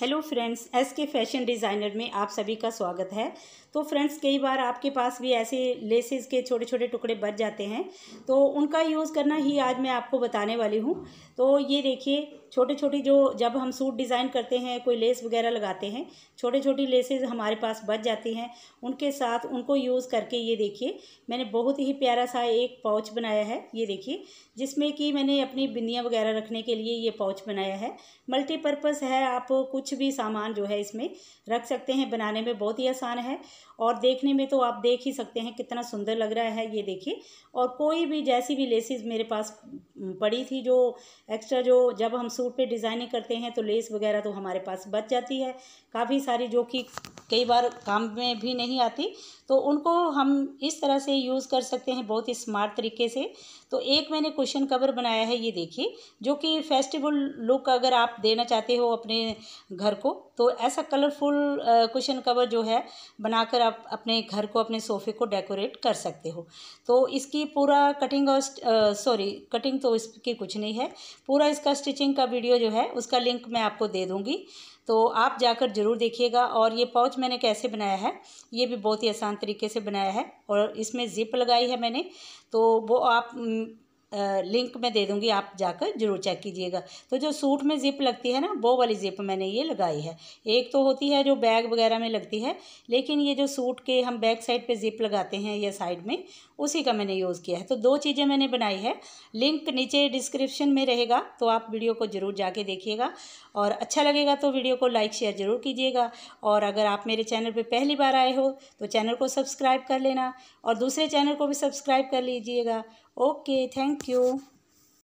hello friends S K fashion designer में आप सभी का स्वागत है तो फ्रेंड्स कई बार आपके पास भी ऐसे लेसेस के छोटे छोटे टुकड़े बच जाते हैं तो उनका यूज़ करना ही आज मैं आपको बताने वाली हूँ तो ये देखिए छोटी छोटी जो जब हम सूट डिज़ाइन करते हैं कोई लेस वगैरह लगाते हैं छोटे छोटी लेसेस हमारे पास बच जाती हैं उनके साथ उनको यूज़ करके ये देखिए मैंने बहुत ही प्यारा सा एक पाउच बनाया है ये देखिए जिसमें कि मैंने अपनी बिंदियाँ वगैरह रखने के लिए ये पाउच बनाया है मल्टीपर्पज़ है आप कुछ भी सामान जो है इसमें रख सकते हैं बनाने में बहुत ही आसान है और देखने में तो आप देख ही सकते हैं कितना सुंदर लग रहा है ये देखिए और कोई भी जैसी भी लेसेस मेरे पास पड़ी थी जो एक्स्ट्रा जो जब हम सूट पे डिज़ाइनिंग करते हैं तो लेस वगैरह तो हमारे पास बच जाती है काफ़ी सारी जो कि कई बार काम में भी नहीं आती तो उनको हम इस तरह से यूज़ कर सकते हैं बहुत ही स्मार्ट तरीके से तो एक मैंने क्वेश्चन कवर बनाया है ये देखिए जो कि फेस्टिवल लुक अगर आप देना चाहते हो अपने घर को तो ऐसा कलरफुल क्वेश्चन कवर जो है बनाकर आप अपने घर को अपने सोफे को डेकोरेट कर सकते हो तो इसकी पूरा कटिंग और सॉरी कटिंग तो इसकी कुछ नहीं है पूरा इसका स्टिचिंग का वीडियो जो है उसका लिंक मैं आपको दे दूँगी तो आप जाकर ज़रूर देखिएगा और ये पाउच मैंने कैसे बनाया है ये भी बहुत ही आसान तरीके से बनाया है और इसमें ज़िप लगाई है मैंने तो वो आप लिंक मैं दे दूँगी आप जाकर जरूर चेक कीजिएगा तो जो सूट में ज़िप लगती है ना वो वाली ज़िप मैंने ये लगाई है एक तो होती है जो बैग वगैरह में लगती है लेकिन ये जो सूट के हम बैक साइड पे ज़िप लगाते हैं या साइड में उसी का मैंने यूज़ किया है तो दो चीज़ें मैंने बनाई है लिंक नीचे डिस्क्रिप्शन में रहेगा तो आप वीडियो को ज़रूर जाके देखिएगा और अच्छा लगेगा तो वीडियो को लाइक शेयर ज़रूर कीजिएगा और अगर आप मेरे चैनल पर पहली बार आए हो तो चैनल को सब्सक्राइब कर लेना और दूसरे चैनल को भी सब्सक्राइब कर लीजिएगा ओके थैंक यू